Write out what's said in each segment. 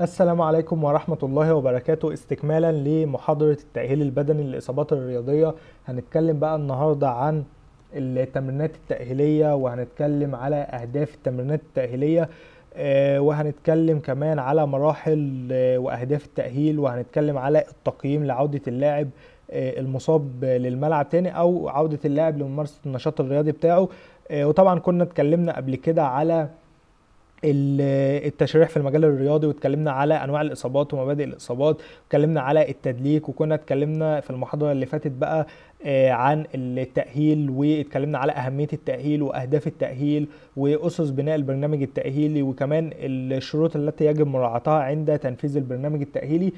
السلام عليكم ورحمة الله وبركاته استكمالا لمحاضرة التأهيل البدني للإصابات الرياضية هنتكلم بقى النهاردة عن التمرينات التأهيلية وهنتكلم على أهداف التمرينات التأهيلية آه، وهنتكلم كمان على مراحل آه، وأهداف التأهيل وهنتكلم على التقييم لعودة اللاعب آه، المصاب للملعب تاني أو عودة اللاعب لممارسة النشاط الرياضي بتاعه وطبعا كنا اتكلمنا قبل كده على التشريح في المجال الرياضي واتكلمنا على انواع الاصابات ومبادئ الاصابات واتكلمنا على التدليك وكنا اتكلمنا في المحاضره اللي فاتت بقى آه، عن التاهيل واتكلمنا على اهميه التاهيل واهداف التاهيل واسس بناء البرنامج التاهيلي وكمان الشروط التي يجب مراعاتها عند تنفيذ البرنامج التاهيلي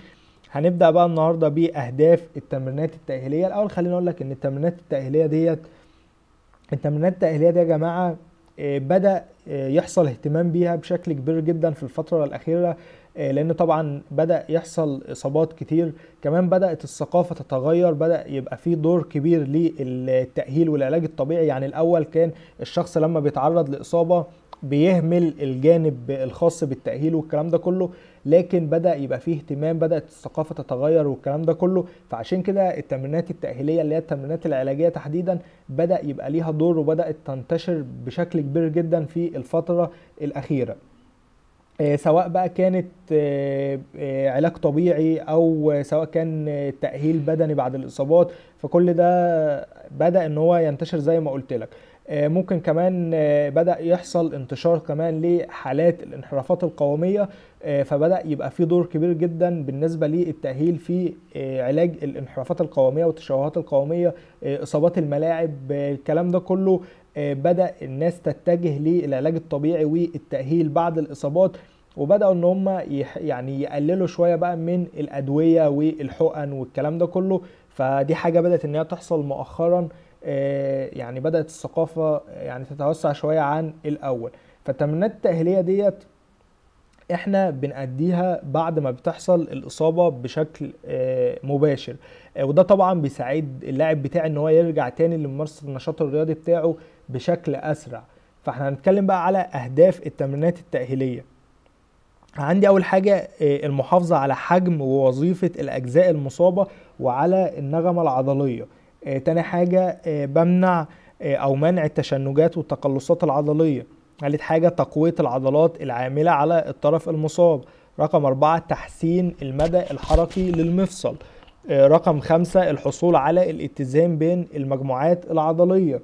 هنبدا بقى النهارده باهداف التمرينات التاهيليه الاول خليني اقول لك ان التمرينات التاهيليه ديت التمرينات التاهيليه دي يا جماعه آه، بدأ آه، يحصل اهتمام بيها بشكل كبير جدا في الفترة الأخيرة آه، لأن طبعا بدأ يحصل إصابات كتير كمان بدأت الثقافة تتغير بدأ يبقى في دور كبير للتأهيل والعلاج الطبيعي يعني الأول كان الشخص لما بيتعرض لإصابة بيهمل الجانب الخاص بالتأهيل والكلام ده كله لكن بدا يبقى فيه اهتمام بدات الثقافه تتغير والكلام ده كله فعشان كده التمرينات التاهيليه اللي هي التمرينات العلاجيه تحديدا بدا يبقى ليها دور وبدات تنتشر بشكل كبير جدا في الفتره الاخيره آه، سواء بقى كانت آه، آه، علاج طبيعي او سواء كان تاهيل بدني بعد الاصابات فكل ده بدا ان هو ينتشر زي ما قلت لك آه، ممكن كمان آه، بدأ يحصل انتشار كمان لحالات الانحرافات القومية آه، فبدأ يبقى في دور كبير جدا بالنسبة للتأهيل في علاج الانحرافات القومية والتشوهات القومية إصابات الملاعب الكلام ده كله بدأ الناس تتجه للعلاج الطبيعي والتأهيل بعد الإصابات وبداوا ان هم يعني يقللوا شويه بقى من الادويه والحقن والكلام ده كله فدي حاجه بدات ان هي تحصل مؤخرا آه، يعني بدات الثقافه آه، يعني تتوسع شويه عن الاول فالتمرينات التاهيليه ديت احنا بنأديها بعد ما بتحصل الإصابة بشكل آه، مباشر وده طبعا بيساعد اللاعب بتاعي ان هو يرجع تاني لممارسة النشاط الرياضي بتاعه بشكل أسرع فاحنا هنتكلم بقى على أهداف التمرينات التأهيلية عندي أول حاجة المحافظة على حجم ووظيفة الأجزاء المصابة وعلى النغمة العضلية آه، تاني حاجة آه، بمنع آه، أو منع التشنجات والتقلصات العضلية ثالث حاجة تقوية العضلات العاملة على الطرف المصاب رقم أربعة تحسين المدى الحركي للمفصل رقم خمسة الحصول على الاتزان بين المجموعات العضلية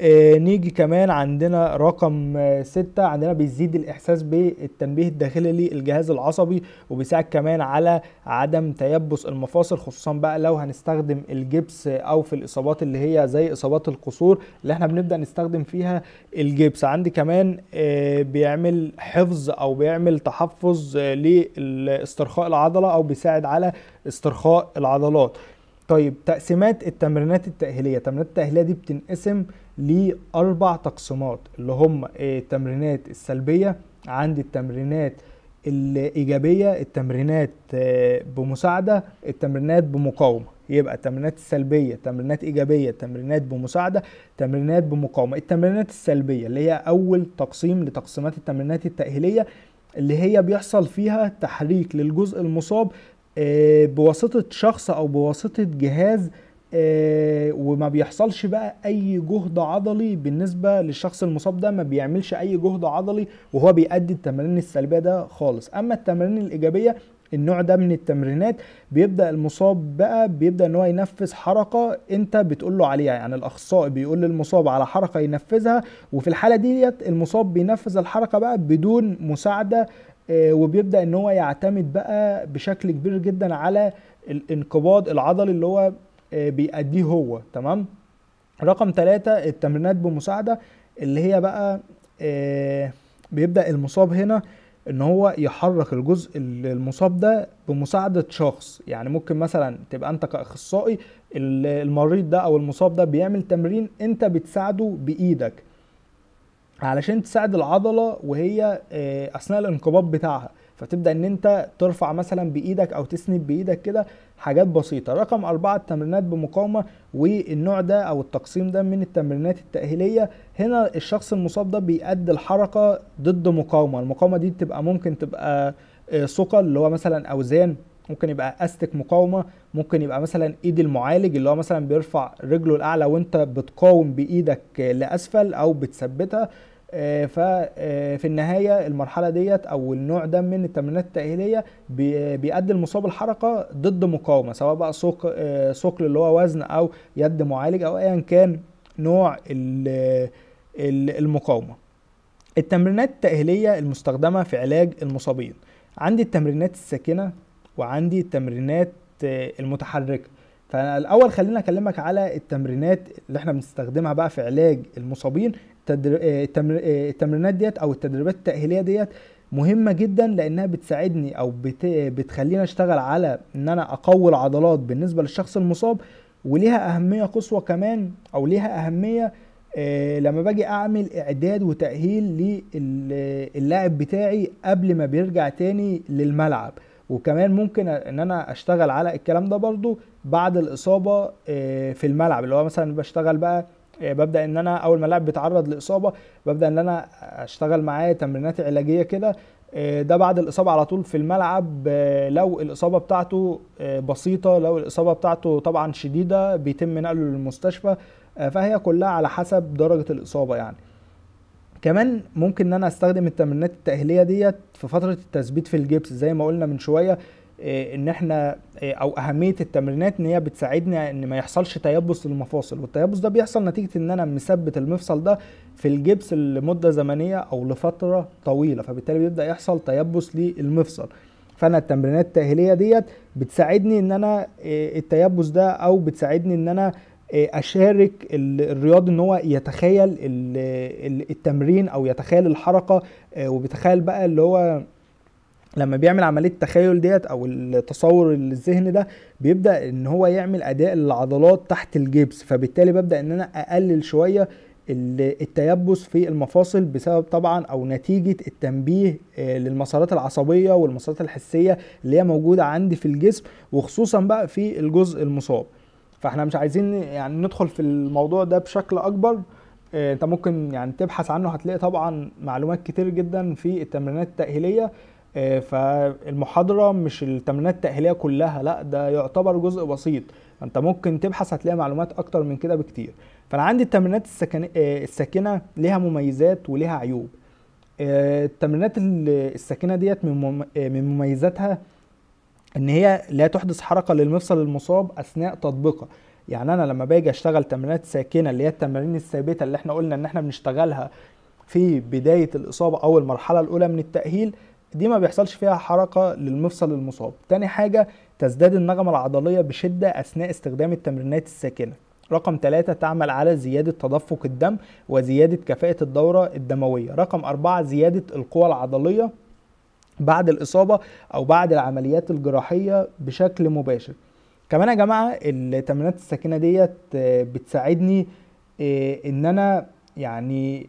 آه، نيجي كمان عندنا رقم آه، ستة عندنا بيزيد الإحساس بالتنبيه الداخلي للجهاز العصبي وبيساعد كمان على عدم تيبس المفاصل خصوصا بقى لو هنستخدم الجبس أو في الإصابات اللي هي زي إصابات القصور اللي احنا بنبدأ نستخدم فيها الجبس عندي كمان آه، بيعمل حفظ أو بيعمل تحفظ لاسترخاء العضلة أو بيساعد على استرخاء العضلات طيب تقسيمات التمرينات التأهيلية التمرينات التأهيلية دي بتنقسم لأربع تقسيمات اللي هم آه، التمرينات السلبية عندي التمرينات الإيجابية التمرينات آه، بمساعدة التمرينات بمقاومة يبقى التمرينات السلبية تمرينات إيجابية تمرينات بمساعدة تمرينات بمقاومة التمرينات السلبية اللي هي أول تقسيم لتقسيمات التمرينات التأهيلية اللي هي بيحصل فيها تحريك للجزء المصاب آه، بواسطة شخص أو بواسطة جهاز آه، وما بيحصلش بقى اي جهد عضلي بالنسبه للشخص المصاب ده ما بيعملش اي جهد عضلي وهو بيأدي التمارين السلبيه ده خالص اما التمارين الايجابيه النوع ده من التمرينات بيبدا المصاب بقى بيبدا ان هو ينفذ حركه انت بتقول له عليها يعني الاخصائي بيقول للمصاب على حركه ينفذها وفي الحاله ديت المصاب بينفذ الحركه بقى بدون مساعده آه، وبيبدا ان هو يعتمد بقى بشكل كبير جدا على الانقباض العضلي اللي هو آه، بيأديه هو تمام رقم ثلاثة التمرينات بمساعدة اللي هي بقى آه، بيبدأ المصاب هنا ان هو يحرك الجزء المصاب ده بمساعدة شخص يعني ممكن مثلا تبقى انت كاخصائي المريض ده او المصاب ده بيعمل تمرين انت بتساعده بايدك علشان تساعد العضلة وهي آه، اثناء الانقباض بتاعها فتبدا ان انت ترفع مثلا بايدك او تسند بايدك كده حاجات بسيطه رقم أربعة التمرينات بمقاومه والنوع ده او التقسيم ده من التمرينات التاهيليه هنا الشخص المصاب ده بيأدي الحركه ضد مقاومه المقاومه دي بتبقى ممكن تبقى آه، ثقل اللي هو مثلا اوزان ممكن يبقى استك مقاومه ممكن يبقى مثلا ايد المعالج اللي هو مثلا بيرفع رجله الاعلى وانت بتقاوم بايدك لاسفل او بتثبتها آه، ففي آه، النهايه المرحله ديت او النوع ده من التمرينات التاهيليه بيأدي المصاب الحركه ضد مقاومه سواء بقى سوق آه، ثقل اللي هو وزن او يد معالج او ايا كان نوع المقاومه التمرينات التاهيليه المستخدمه في علاج المصابين عندي التمرينات الساكنه وعندي التمرينات المتحركه فالاول خلينا اكلمك على التمرينات اللي احنا بنستخدمها بقى في علاج المصابين آه، آه، التمرينات ديت او التدريبات التاهيليه ديت مهمة جدا لانها بتساعدني او بت... بتخليني اشتغل على ان انا اقوي العضلات بالنسبة للشخص المصاب وليها اهمية قصوى كمان او ليها اهمية آه، لما باجي اعمل اعداد وتأهيل للاعب بتاعي قبل ما بيرجع تاني للملعب وكمان ممكن ان انا اشتغل على الكلام ده برضو بعد الاصابة في الملعب اللي هو مثلا بشتغل بقى آه، ببدا ان انا اول ما اللاعب بيتعرض لاصابه ببدا ان انا اشتغل معاه تمرينات علاجيه كده آه، ده بعد الاصابه على طول في الملعب آه، لو الاصابه بتاعته بسيطه لو الاصابه بتاعته طبعا شديده بيتم نقله للمستشفى فهي كلها على حسب درجه الاصابه يعني كمان ممكن ان انا استخدم التمرينات التاهيليه ديت في فتره التثبيت في الجبس زي ما قلنا من شويه آه، ان احنا آه، او اهميه التمرينات ان هي بتساعدنا ان ما يحصلش تيبس للمفاصل والتيبس ده بيحصل نتيجه ان انا مثبت المفصل ده في الجبس لمده زمنيه او لفتره طويله فبالتالي بيبدا يحصل تيبس للمفصل فانا التمرينات التاهيليه ديت بتساعدني ان انا آه، التيبس ده او بتساعدني ان انا اشارك الرياضي ان هو يتخيل التمرين او يتخيل الحركه وبيتخيل بقى اللي هو لما بيعمل عمليه التخيل ديت او التصور الذهن ده بيبدا ان هو يعمل اداء للعضلات تحت الجبس فبالتالي ببدا ان انا اقلل شويه التيبس في المفاصل بسبب طبعا او نتيجه التنبيه آه، للمسارات العصبيه والمسارات الحسيه اللي هي موجوده عندي في الجسم وخصوصا بقى في الجزء المصاب فاحنا مش عايزين يعني ندخل في الموضوع ده بشكل اكبر آه، انت ممكن يعني تبحث عنه هتلاقي طبعا معلومات كتير جدا في التمرينات التاهيليه آه، فالمحاضره مش التمرينات التاهيليه كلها لا ده يعتبر جزء بسيط انت ممكن تبحث هتلاقي معلومات اكتر من كده بكتير فانا عندي التمرينات السكن... آه، الساكنه ليها مميزات وليها عيوب آه، التمرينات الساكنه ديت من مميزاتها ان هي لا تحدث حركه للمفصل المصاب اثناء تطبيقها يعني انا لما باجي اشتغل تمرينات ساكنه اللي هي التمارين الثابته اللي احنا قلنا ان احنا بنشتغلها في بدايه الاصابه او المرحله الاولى من التاهيل دي ما بيحصلش فيها حركة للمفصل المصاب تاني حاجة تزداد النغمة العضلية بشدة أثناء استخدام التمرينات الساكنة رقم 3 تعمل على زيادة تدفق الدم وزيادة كفاءة الدورة الدموية رقم 4 زيادة القوة العضلية بعد الإصابة أو بعد العمليات الجراحية بشكل مباشر كمان يا جماعة التمرينات الساكنة ديت آه، بتساعدني آه، ان انا يعني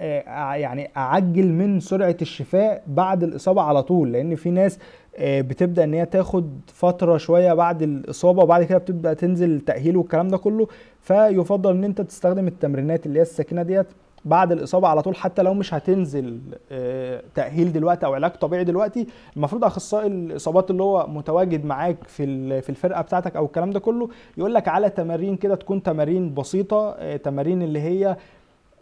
آه، آه، يعني اعجل من سرعه الشفاء بعد الاصابه على طول لان في ناس آه، بتبدا ان هي تاخد فتره شويه بعد الاصابه وبعد كده بتبدا تنزل تاهيل والكلام ده كله فيفضل ان انت تستخدم التمرينات اللي هي الساكنه ديت بعد الاصابه على طول حتى لو مش هتنزل تاهيل دلوقتي او علاج طبيعي دلوقتي المفروض اخصائي الاصابات اللي هو متواجد معاك في في الفرقه بتاعتك او الكلام ده كله يقول لك على تمارين كده تكون تمارين بسيطه تمارين اللي هي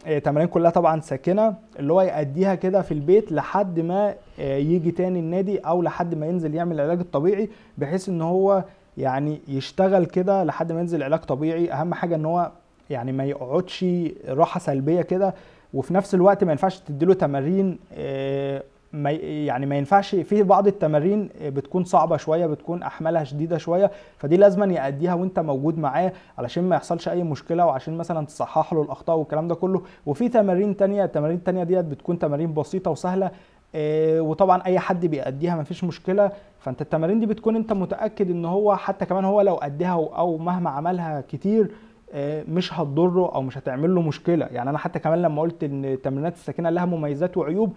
آه، تمارين كلها طبعا ساكنه اللي هو يأديها كده في البيت لحد ما آه، يجي تاني النادي او لحد ما ينزل يعمل العلاج الطبيعي بحيث ان هو يعني يشتغل كده لحد ما ينزل علاج طبيعي اهم حاجه ان هو يعني ما يقعدش راحه سلبيه كده وفي نفس الوقت ما ينفعش تديله تمارين آه، ما يعني ما ينفعش في بعض التمارين بتكون صعبه شويه بتكون احمالها شديده شويه فدي لازما يأديها وانت موجود معاه علشان ما يحصلش اي مشكله وعشان مثلا تصحح له الاخطاء والكلام ده كله وفي تمارين تانية التمارين التانية ديت بتكون تمارين بسيطه وسهله آه، وطبعا اي حد بيأديها ما فيش مشكله فانت التمارين دي بتكون انت متاكد ان هو حتى كمان هو لو اديها او مهما عملها كتير آه، مش هتضره او مش هتعمل له مشكله يعني انا حتى كمان لما قلت ان تمرينات السكينه لها مميزات وعيوب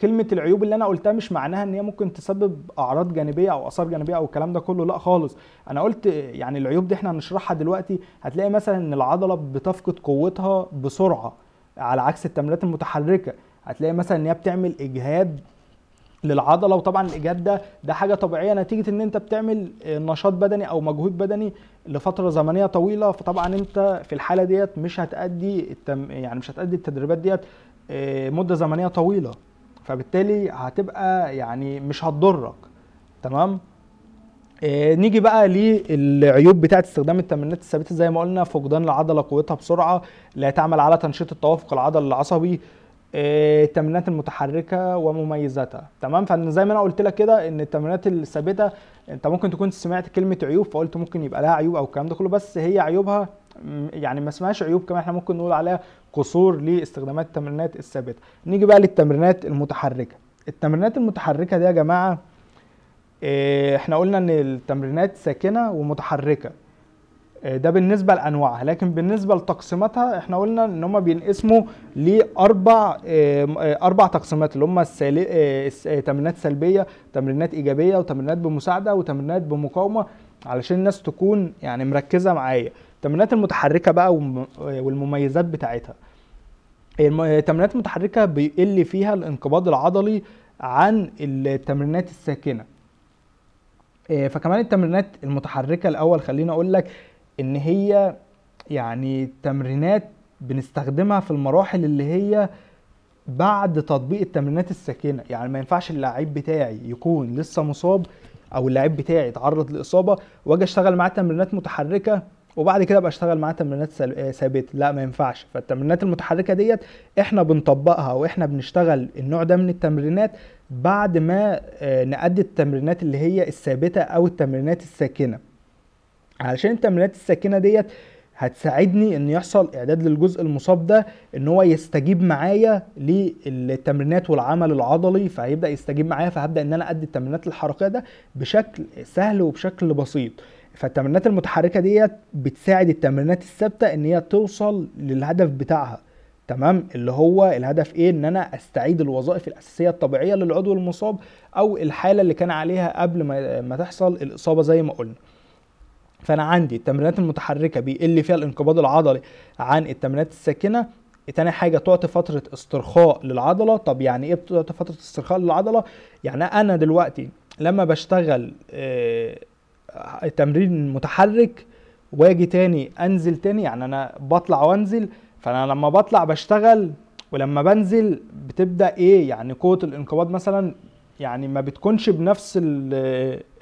كلمه العيوب اللي انا قلتها مش معناها ان هي ممكن تسبب اعراض جانبيه او اثار جانبيه او الكلام ده كله لا خالص انا قلت يعني العيوب دي احنا هنشرحها دلوقتي هتلاقي مثلا ان العضله بتفقد قوتها بسرعه على عكس التمرينات المتحركه هتلاقي مثلا ان هي بتعمل اجهاد للعضله وطبعا الاجهاد ده ده حاجه طبيعيه نتيجه ان انت بتعمل نشاط بدني او مجهود بدني لفتره زمنيه طويله فطبعا انت في الحاله ديت مش هتادي التم يعني مش هتادي التدريبات ديت آه، مده زمنيه طويله فبالتالي هتبقى يعني مش هتضرك تمام آه نيجي بقى للعيوب بتاعه استخدام التمرينات الثابته زي ما قلنا فقدان العضله قوتها بسرعه لا تعمل على تنشيط التوافق العضلي العصبي آه، التمرينات المتحركه ومميزاتها تمام فانا زي ما انا قلت لك كده ان التمرينات الثابته انت ممكن تكون سمعت كلمه عيوب فقلت ممكن يبقى لها عيوب او الكلام ده كله بس هي عيوبها يعني ما اسمهاش عيوب كمان احنا ممكن نقول عليها قصور لاستخدامات التمرينات الثابته نيجي بقى للتمرينات المتحركه التمرينات المتحركه دي يا جماعه آه، احنا قلنا ان التمرينات ساكنه ومتحركه آه، ده بالنسبه لانواعها لكن بالنسبه لتقسيماتها احنا قلنا ان هما بينقسموا لاربع آه، اربع تقسيمات اللي هما تمرينات سلبيه تمرينات ايجابيه وتمرينات بمساعده وتمرينات بمقاومه علشان الناس تكون يعني مركزه معايا التمرينات المتحركه بقى والمميزات بتاعتها التمرينات المتحركه بيقل فيها الانقباض العضلي عن التمرينات الساكنه آه، فكمان التمرينات المتحركه الاول خليني اقول لك ان هي يعني تمرينات بنستخدمها في المراحل اللي هي بعد تطبيق التمرينات الساكنه يعني ما ينفعش اللعيب بتاعي يكون لسه مصاب او اللعيب بتاعي اتعرض لاصابه واجي اشتغل معاه تمرينات متحركه وبعد كده ابقى اشتغل معاه تمرينات آه، ثابته لا ما ينفعش فالتمرينات المتحركه ديت احنا بنطبقها واحنا بنشتغل النوع ده من التمرينات بعد ما آه، نأدي التمرينات اللي هي الثابته او التمرينات الساكنه علشان التمرينات الساكنه ديت هتساعدني ان يحصل اعداد للجزء المصاب ده ان هو يستجيب معايا للتمرينات والعمل العضلي فهيبدا يستجيب معايا فهبدا ان انا ادي التمرينات الحركيه ده بشكل سهل وبشكل بسيط فالتمرينات المتحركه ديت بتساعد التمرينات الثابته ان هي توصل للهدف بتاعها تمام اللي هو الهدف ايه ان انا استعيد الوظائف الاساسيه الطبيعيه للعضو المصاب او الحاله اللي كان عليها قبل ما, ما تحصل الاصابه زي ما قلنا فانا عندي التمرينات المتحركه بيقل فيها الانقباض العضلي عن التمرينات الساكنه تاني حاجه تعطي فتره استرخاء للعضله طب يعني ايه بتعطي فتره استرخاء للعضله يعني انا دلوقتي لما بشتغل آه تمرين متحرك واجي تاني انزل تاني يعني انا بطلع وانزل فانا لما بطلع بشتغل ولما بنزل بتبدا ايه يعني قوه الانقباض مثلا يعني ما بتكونش بنفس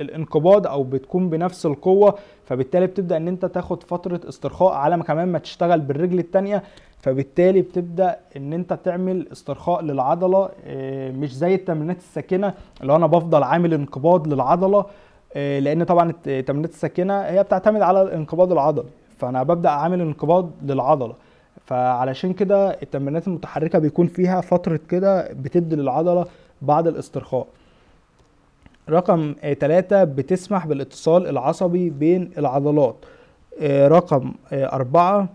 الانقباض او بتكون بنفس القوه فبالتالي بتبدا ان انت تاخد فتره استرخاء على ما كمان ما تشتغل بالرجل الثانيه فبالتالي بتبدا ان انت تعمل استرخاء للعضله آه، مش زي التمرينات الساكنه اللي انا بفضل عامل انقباض للعضله آه، لان طبعا التمرينات الساكنه هي بتعتمد على الانقباض العضلي فانا ببدا اعمل انقباض للعضله فعلشان كده التمرينات المتحركه بيكون فيها فتره كده بتدي للعضله بعد الاسترخاء رقم ثلاثة آه، بتسمح بالاتصال العصبي بين العضلات آه، رقم أربعة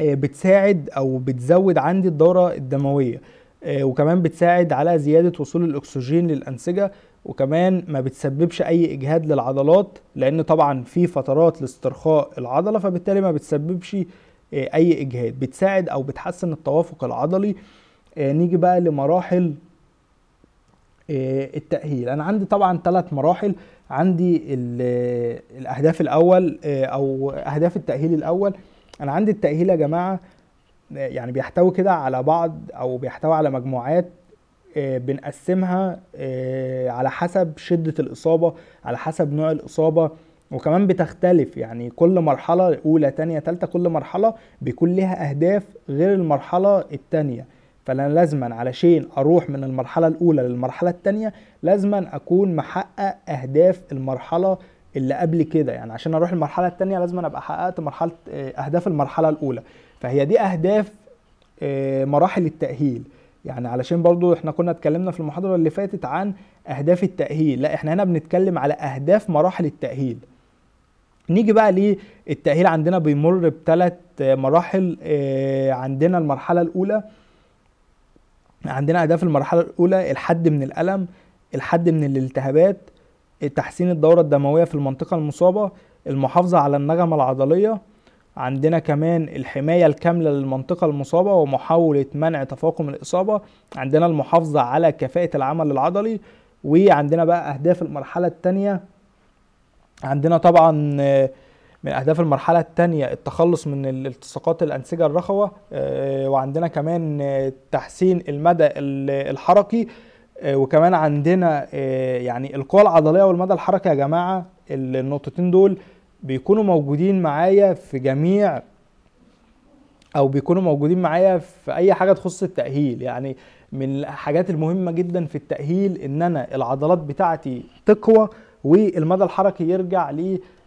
بتساعد أو بتزود عندي الدورة الدموية آه، وكمان بتساعد على زيادة وصول الأكسجين للأنسجة وكمان ما بتسببش أي إجهاد للعضلات لأن طبعا في فترات لاسترخاء العضلة فبالتالي ما بتسببش آه، أي إجهاد بتساعد أو بتحسن التوافق العضلي آه، نيجي بقى لمراحل التأهيل أنا عندي طبعا ثلاث مراحل عندي الأهداف الأول أو أهداف التأهيل الأول أنا عندي التأهيل يا جماعة يعني بيحتوي كده على بعض او بيحتوي على مجموعات آه، بنقسمها آه، على حسب شدة الإصابة على حسب نوع الإصابة وكمان بتختلف يعني كل مرحلة أولى تانية تالتة كل مرحلة بيكون لها أهداف غير المرحلة التانية فأنا لازما علشان أروح من المرحلة الأولى للمرحلة التانية لازما أكون محقق أهداف المرحلة اللي قبل كده يعني عشان أروح المرحلة التانية لازما أبقى حققت مرحلة آه، أهداف المرحلة الأولى فهي دي اهداف آه، مراحل التاهيل يعني علشان برضو احنا كنا اتكلمنا في المحاضره اللي فاتت عن اهداف التاهيل لا احنا هنا بنتكلم على اهداف مراحل التاهيل نيجي بقى ليه التاهيل عندنا بيمر بثلاث مراحل آه، عندنا المرحله الاولى عندنا اهداف المرحله الاولى الحد من الالم الحد من الالتهابات تحسين الدوره الدمويه في المنطقه المصابه المحافظه على النغمه العضليه عندنا كمان الحماية الكاملة للمنطقة المصابة ومحاولة منع تفاقم الإصابة عندنا المحافظة على كفاءة العمل العضلي وعندنا بقى أهداف المرحلة الثانية عندنا طبعا من أهداف المرحلة الثانية التخلص من التصاقات الأنسجة الرخوة آه، وعندنا كمان آه، تحسين المدى الحركي آه، وكمان عندنا يعني القوى العضلية والمدى الحركي يا جماعة النقطتين دول بيكونوا موجودين معايا في جميع او بيكونوا موجودين معايا في اي حاجه تخص التاهيل يعني من الحاجات المهمه جدا في التاهيل ان انا العضلات بتاعتي تقوى والمدى الحركي يرجع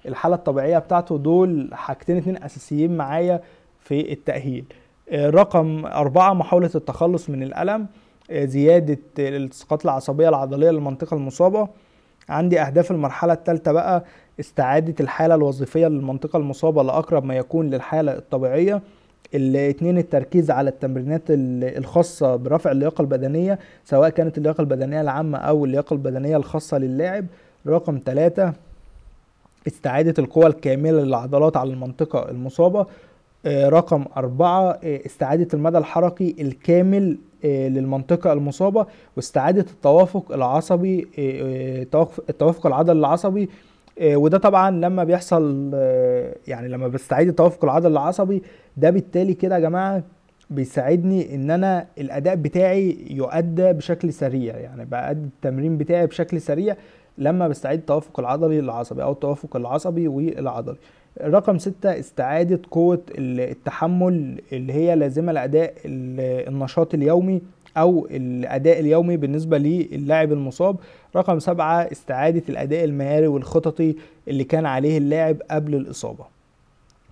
للحاله الطبيعيه بتاعته دول حاجتين اتنين اساسيين معايا في التاهيل رقم أربعة محاولة التخلص من الألم آه، زيادة الالتصاقات العصبية العضلية للمنطقة المصابة عندي اهداف المرحله الثالثه بقى استعاده الحاله الوظيفيه للمنطقه المصابه لاقرب ما يكون للحاله الطبيعيه الاثنين التركيز على التمرينات الخاصه برفع اللياقه البدنيه سواء كانت اللياقه البدنيه العامه او اللياقه البدنيه الخاصه للاعب رقم ثلاثة استعادة القوة الكاملة للعضلات على المنطقة المصابة آه، رقم أربعة آه، استعادة المدى الحركي الكامل آه، للمنطقة المصابة واستعادة التوافق العصبي التوافق العضلي العصبي وده طبعا لما بيحصل يعني لما بستعيد التوافق العضلي العصبي ده بالتالي كده يا جماعة بيساعدني ان انا الاداء بتاعي يؤدى بشكل سريع يعني بأدي التمرين بتاعي بشكل سريع لما بستعيد التوافق العضلي العصبي او التوافق العصبي والعضلي رقم ستة استعادة قوة التحمل اللي هي لازمة لأداء النشاط اليومي أو الأداء اليومي بالنسبة للاعب المصاب رقم سبعة استعادة الأداء المهاري والخططي اللي كان عليه اللاعب قبل الإصابة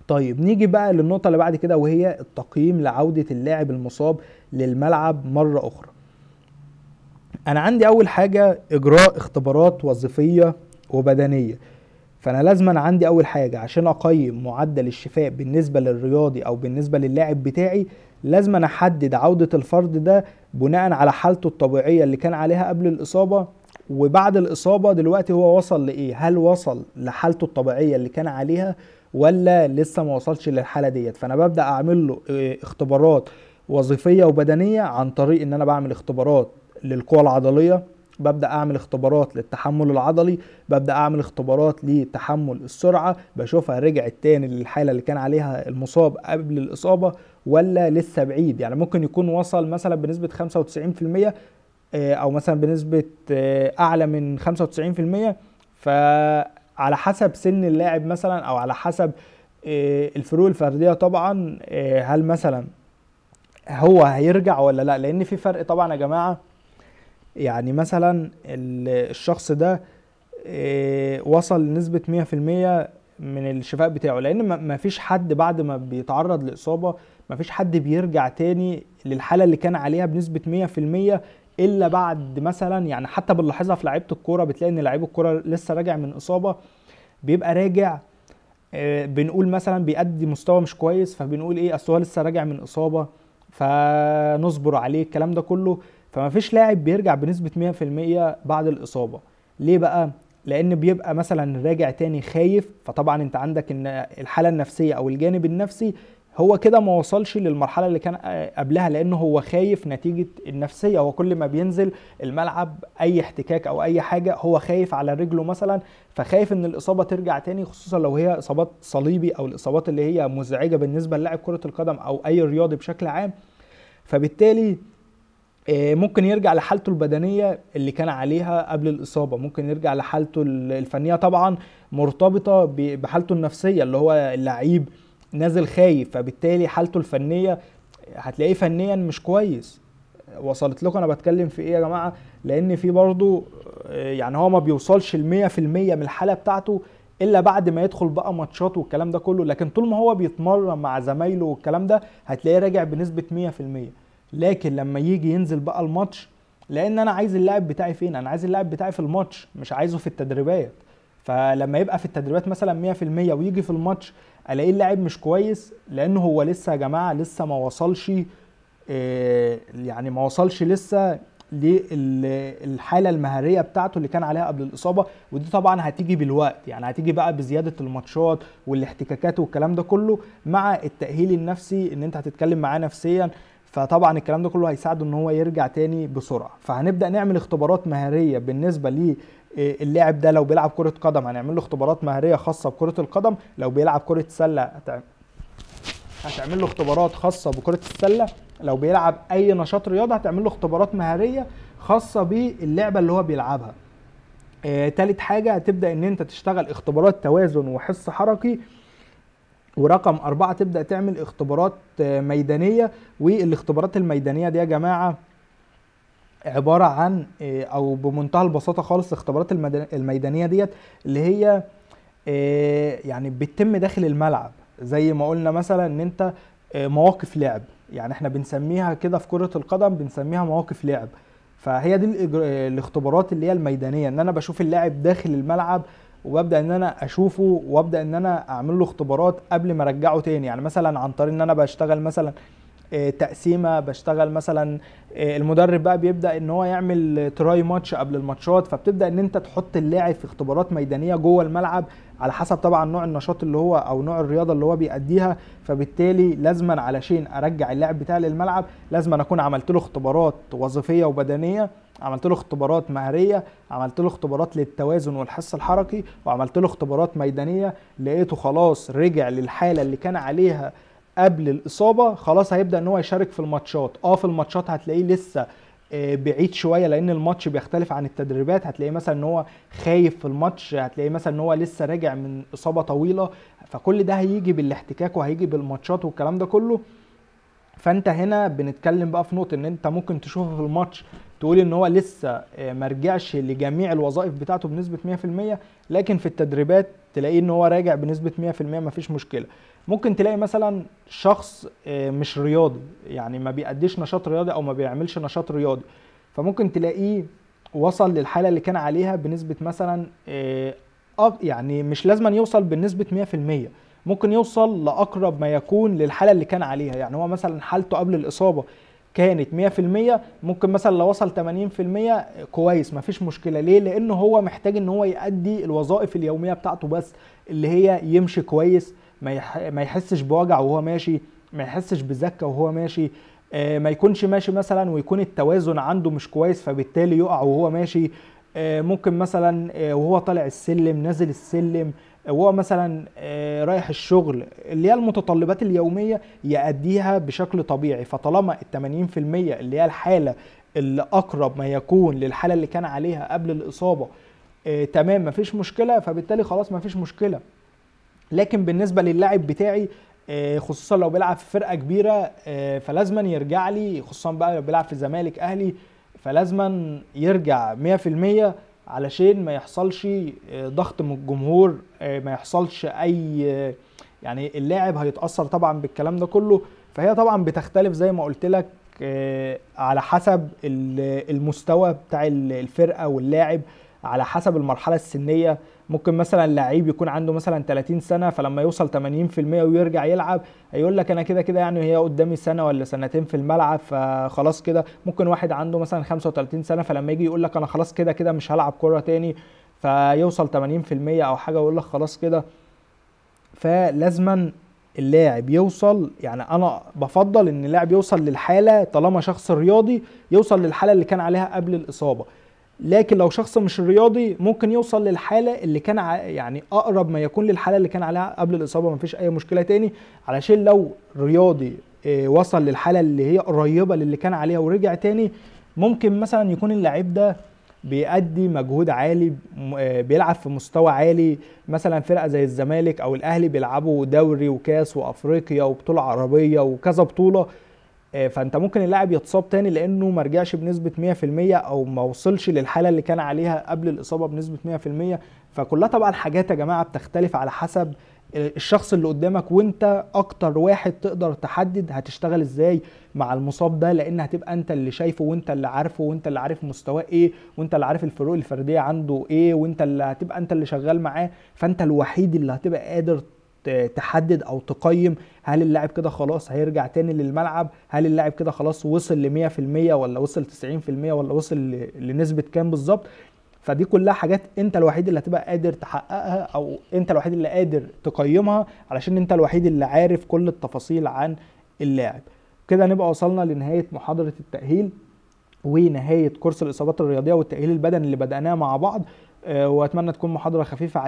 طيب نيجي بقى للنقطة اللي بعد كده وهي التقييم لعودة اللاعب المصاب للملعب مرة أخرى أنا عندي أول حاجة إجراء اختبارات وظيفية وبدنية فانا لازما عندي اول حاجه عشان اقيم معدل الشفاء بالنسبه للرياضي او بالنسبه للاعب بتاعي لازما احدد عوده الفرد ده بناء على حالته الطبيعيه اللي كان عليها قبل الاصابه وبعد الاصابه دلوقتي هو وصل لايه هل وصل لحالته الطبيعيه اللي كان عليها ولا لسه ما وصلش للحاله ديت فانا ببدا اعمل له آه، اختبارات وظيفيه وبدنيه عن طريق ان انا بعمل اختبارات للقوه العضليه ببدا اعمل اختبارات للتحمل العضلي ببدا اعمل اختبارات لتحمل السرعه بشوفها رجعت تاني للحاله اللي كان عليها المصاب قبل الاصابه ولا لسه بعيد يعني ممكن يكون وصل مثلا بنسبه 95% آه، او مثلا بنسبه آه، اعلى من 95% فعلى حسب سن اللاعب مثلا او على حسب آه، الفروق الفرديه طبعا هل مثلا هو هيرجع ولا لا لان في فرق طبعا يا جماعه يعني مثلا الشخص ده آه، وصل لنسبة 100% من الشفاء بتاعه لان ما فيش حد بعد ما بيتعرض لاصابه ما فيش حد بيرجع تاني للحاله اللي كان عليها بنسبه 100% الا بعد مثلا يعني حتى بنلاحظها في لعيبه الكوره بتلاقي ان لعيب الكوره لسه راجع من اصابه بيبقى راجع آه، بنقول مثلا بيأدي مستوى مش كويس فبنقول ايه اصل هو لسه راجع من اصابه فنصبر عليه الكلام ده كله فما فيش لاعب بيرجع بنسبه 100% بعد الاصابه ليه بقى لان بيبقى مثلا راجع تاني خايف فطبعا انت عندك ان الحاله النفسيه او الجانب النفسي هو كده ما وصلش للمرحله اللي كان قبلها لانه هو خايف نتيجه النفسيه هو كل ما بينزل الملعب اي احتكاك او اي حاجه هو خايف على رجله مثلا فخايف ان الاصابه ترجع تاني خصوصا لو هي اصابات صليبي او الاصابات اللي هي مزعجه بالنسبه للاعب كره القدم او اي رياضي بشكل عام فبالتالي آه، ممكن يرجع لحالته البدنيه اللي كان عليها قبل الاصابه ممكن يرجع لحالته الفنيه طبعا مرتبطه بحالته النفسيه اللي هو اللعيب نازل خايف فبالتالي حالته الفنيه هتلاقيه فنيا مش كويس وصلت لكم انا بتكلم في ايه يا جماعه لان في برضه آه، يعني هو ما بيوصلش ل 100% من الحاله بتاعته الا بعد ما يدخل بقى ماتشات والكلام ده كله لكن طول ما هو بيتمرن مع زمايله والكلام ده هتلاقيه راجع بنسبه 100% لكن لما يجي ينزل بقى الماتش لان انا عايز اللاعب بتاعي فين انا عايز اللاعب بتاعي في الماتش مش عايزه في التدريبات فلما يبقى في التدريبات مثلا 100% ويجي في الماتش الاقيه اللاعب مش كويس لان هو لسه يا جماعه لسه ما وصلش آه، يعني ما وصلش لسه للحاله المهاريه بتاعته اللي كان عليها قبل الاصابه ودي طبعا هتيجي بالوقت يعني هتيجي بقى بزياده الماتشات والاحتكاكات والكلام ده كله مع التاهيل النفسي ان انت هتتكلم معاه نفسيا فطبعا الكلام ده كله هيساعده ان هو يرجع تاني بسرعه فهنبدا نعمل اختبارات مهاريه بالنسبه ليه آه، اللاعب ده لو بيلعب كره قدم هنعمل له اختبارات مهاريه خاصه بكره القدم لو بيلعب كره سله هتعمل له اختبارات خاصه بكره السله لو بيلعب اي نشاط رياضه هتعمل له اختبارات مهاريه خاصه باللعبه اللي هو بيلعبها آه، تالت حاجه هتبدا ان انت تشتغل اختبارات توازن وحس حركي ورقم أربعة تبدأ تعمل اختبارات آه، ميدانية والاختبارات الميدانية دي يا جماعة عبارة عن آه، أو بمنتهى البساطة خالص الاختبارات الميدانية ديت اللي هي آه، يعني بتتم داخل الملعب زي ما قلنا مثلا إن أنت مواقف لعب يعني احنا بنسميها كده في كرة القدم بنسميها مواقف لعب فهي دي الاختبارات اللي هي الميدانية إن أنا بشوف اللاعب داخل الملعب وببدا ان انا اشوفه وابدا ان انا اعمل له اختبارات قبل ما ارجعه تاني يعني مثلا عن طريق ان انا بشتغل مثلا آه، تقسيمه بشتغل مثلا آه، المدرب بقى بيبدا ان هو يعمل تراي ماتش قبل الماتشات فبتبدا ان انت تحط اللاعب في اختبارات ميدانيه جوه الملعب على حسب طبعا نوع النشاط اللي هو او نوع الرياضه اللي هو بيأديها فبالتالي لازما علشان ارجع اللاعب بتاعي للملعب لازما اكون عملت له اختبارات وظيفيه وبدنيه عملت له اختبارات مهارية عملت له اختبارات للتوازن والحس الحركي وعملت له اختبارات ميدانيه لقيته خلاص رجع للحاله اللي كان عليها قبل الاصابه خلاص هيبدا ان هو يشارك في الماتشات اه في الماتشات هتلاقيه لسه آه، بعيد شويه لان الماتش بيختلف عن التدريبات هتلاقيه مثلا ان هو خايف في الماتش هتلاقيه مثلا ان هو لسه راجع من اصابه طويله فكل ده هيجي بالاحتكاك وهيجي بالماتشات والكلام ده كله فانت هنا بنتكلم بقى في نقطه ان انت ممكن تشوفه في الماتش تقول ان هو لسه آه، ما رجعش لجميع الوظائف بتاعته بنسبه 100% لكن في التدريبات تلاقيه ان هو راجع بنسبه 100% مفيش مشكله ممكن تلاقي مثلا شخص آه، مش رياضي يعني ما بيأديش نشاط رياضي او ما بيعملش نشاط رياضي فممكن تلاقيه وصل للحاله اللي كان عليها بنسبه مثلا آه، يعني مش لازما يوصل بنسبه 100% ممكن يوصل لاقرب ما يكون للحاله اللي كان عليها يعني هو مثلا حالته قبل الاصابه كانت 100% ممكن مثلا لو وصل 80% كويس مفيش مشكله ليه لان هو محتاج ان هو يؤدي الوظائف اليوميه بتاعته بس اللي هي يمشي كويس ما يحسش بوجع وهو ماشي ما يحسش بزكه وهو ماشي آه، ما يكونش ماشي مثلا ويكون التوازن عنده مش كويس فبالتالي يقع وهو ماشي آه، ممكن مثلا آه، وهو طالع السلم نازل السلم وهو مثلا آه، رايح الشغل اللي هي المتطلبات اليوميه يأديها بشكل طبيعي فطالما ال 80% اللي هي الحاله اللي اقرب ما يكون للحاله اللي كان عليها قبل الاصابه آه، تمام مفيش مشكله فبالتالي خلاص مفيش مشكله لكن بالنسبه للاعب بتاعي آه، خصوصا لو بيلعب في فرقه كبيره فلازما يرجع لي خصوصا بقى لو بيلعب في زمالك اهلي فلازما يرجع 100% علشان ما يحصلش آه، ضغط من الجمهور آه، ما يحصلش اي آه، يعني اللاعب هيتاثر طبعا بالكلام ده كله فهي طبعا بتختلف زي ما قلت لك على حسب المستوى بتاع الفرقه واللاعب على حسب المرحله السنيه ممكن مثلا لعيب يكون عنده مثلا 30 سنه فلما يوصل 80% ويرجع يلعب هيقول لك انا كده كده يعني هي قدامي سنه ولا سنتين في الملعب فخلاص كده ممكن واحد عنده مثلا 35 سنه فلما يجي يقول لك انا خلاص كده كده مش هلعب كوره تاني فيوصل 80% او حاجه ويقول لك خلاص كده فلازما اللاعب يوصل يعني انا بفضل ان اللاعب يوصل للحاله طالما شخص رياضي يوصل للحاله اللي كان عليها قبل الاصابه لكن لو شخص مش رياضي ممكن يوصل للحاله اللي كان يعني اقرب ما يكون للحاله اللي كان عليها قبل الاصابه ما فيش اي مشكله تاني علشان لو رياضي آه، وصل للحاله اللي هي قريبه للي كان عليها ورجع تاني ممكن مثلا يكون اللعيب ده بيأدي مجهود عالي آه، بيلعب في مستوى عالي مثلا فرقه زي الزمالك او الاهلي بيلعبوا دوري وكاس وافريقيا وبطوله عربيه وكذا بطوله آه، فانت ممكن اللاعب يتصاب تاني لانه ما رجعش بنسبه 100% او ما وصلش للحاله اللي كان عليها قبل الاصابه بنسبه 100% فكلها طبعا حاجات يا جماعه بتختلف على حسب الشخص اللي قدامك وانت اكتر واحد تقدر تحدد هتشتغل ازاي مع المصاب ده لان هتبقى انت اللي شايفه وانت اللي عارفه وانت اللي عارف مستواه ايه وانت اللي عارف الفروق الفرديه عنده ايه وانت اللي هتبقى انت اللي شغال معاه فانت الوحيد اللي هتبقى قادر تحدد او تقيم هل اللاعب كده خلاص هيرجع تاني للملعب هل اللاعب كده خلاص وصل ل 100% ولا وصل 90% ولا وصل لنسبه كام بالظبط فدي كلها حاجات انت الوحيد اللي هتبقى قادر تحققها او انت الوحيد اللي قادر تقيمها علشان انت الوحيد اللي عارف كل التفاصيل عن اللاعب كده نبقى وصلنا لنهايه محاضره التاهيل ونهايه كورس الاصابات الرياضيه والتاهيل البدني اللي بداناه مع بعض آه، واتمنى تكون محاضره خفيفه